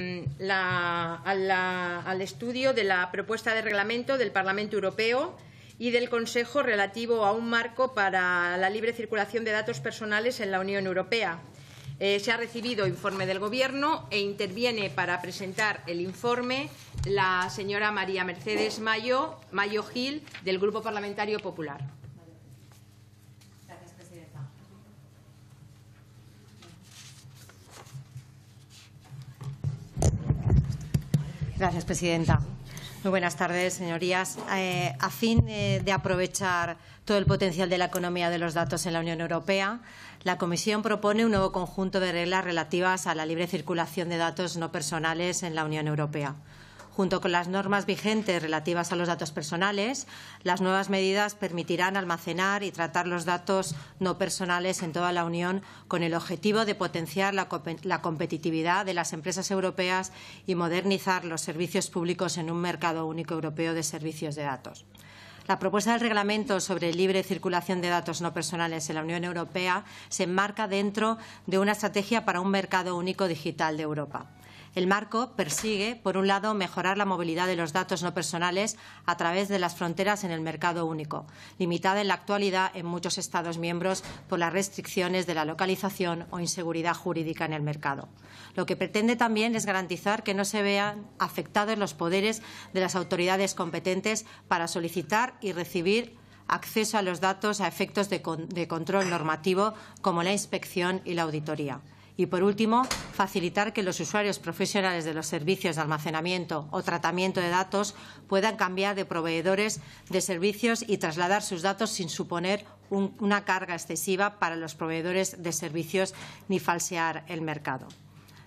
Mm, al estudio de la propuesta de reglamento del Parlamento Europeo y del Consejo relativo a un marco para la libre circulación de datos personales en la Unión Europea. Eh, se ha recibido informe del Gobierno e interviene para presentar el informe la señora María Mercedes Mayo Gil, del Grupo Parlamentario Popular. Gracias, presidenta. Muy buenas tardes, señorías. Eh, a fin de aprovechar todo el potencial de la economía de los datos en la Unión Europea, la Comisión propone un nuevo conjunto de reglas relativas a la libre circulación de datos no personales en la Unión Europea. Junto con las normas vigentes relativas a los datos personales, las nuevas medidas permitirán almacenar y tratar los datos no personales en toda la Unión con el objetivo de potenciar la, competitividad de las empresas europeas y modernizar los servicios públicos en un mercado único europeo de servicios de datos. La propuesta del reglamento sobre libre circulación de datos no personales en la Unión Europea se enmarca dentro de una estrategia para un mercado único digital de Europa. El marco persigue, por un lado, mejorar la movilidad de los datos no personales a través de las fronteras en el mercado único, limitada en la actualidad en muchos Estados miembros por las restricciones de la localización o inseguridad jurídica en el mercado. Lo que pretende también es garantizar que no se vean afectados los poderes de las autoridades competentes para solicitar y recibir acceso a los datos a efectos de, control normativo como la inspección y la auditoría. Y por último, facilitar que los usuarios profesionales de los servicios de almacenamiento o tratamiento de datos puedan cambiar de proveedores de servicios y trasladar sus datos sin suponer una carga excesiva para los proveedores de servicios ni falsear el mercado.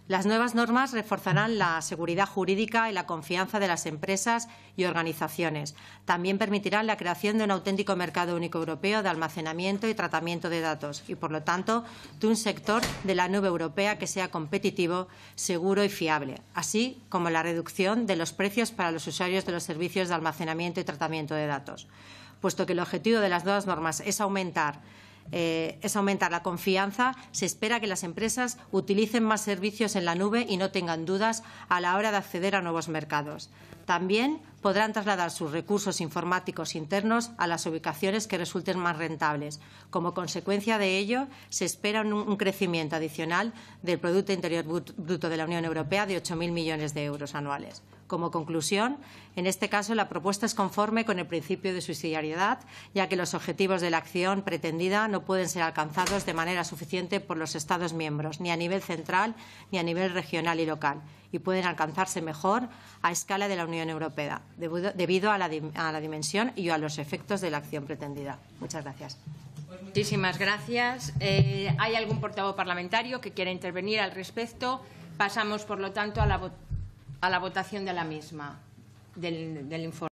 Las nuevas normas reforzarán la seguridad jurídica y la confianza de las empresas y organizaciones. También permitirán la creación de un auténtico mercado único europeo de almacenamiento y tratamiento de datos y, por lo tanto, de un sector de la nube europea que sea competitivo, seguro y fiable, así como la reducción de los precios para los usuarios de los servicios de almacenamiento y tratamiento de datos. Puesto que el objetivo de las nuevas normas es aumentar eh, es aumentar la confianza. Se espera que las empresas utilicen más servicios en la nube y no tengan dudas a la hora de acceder a nuevos mercados. También podrán trasladar sus recursos informáticos internos a las ubicaciones que resulten más rentables. Como consecuencia de ello, se espera un crecimiento adicional del Producto Interior Bruto de la Unión Europea de 8.000 millones de euros anuales. Como conclusión, en este caso la propuesta es conforme con el principio de subsidiariedad, ya que los objetivos de la acción pretendida no pueden ser alcanzados de manera suficiente por los Estados miembros, ni a nivel central ni a nivel regional y local, y pueden alcanzarse mejor a escala de la Unión Europea, debido a la, dimensión y a los efectos de la acción pretendida. Muchas gracias. Pues muchísimas gracias. Eh, ¿Hay algún portavoz parlamentario que quiera intervenir al respecto? Pasamos, por lo tanto, a la votación a la votación de la misma, del, del informe.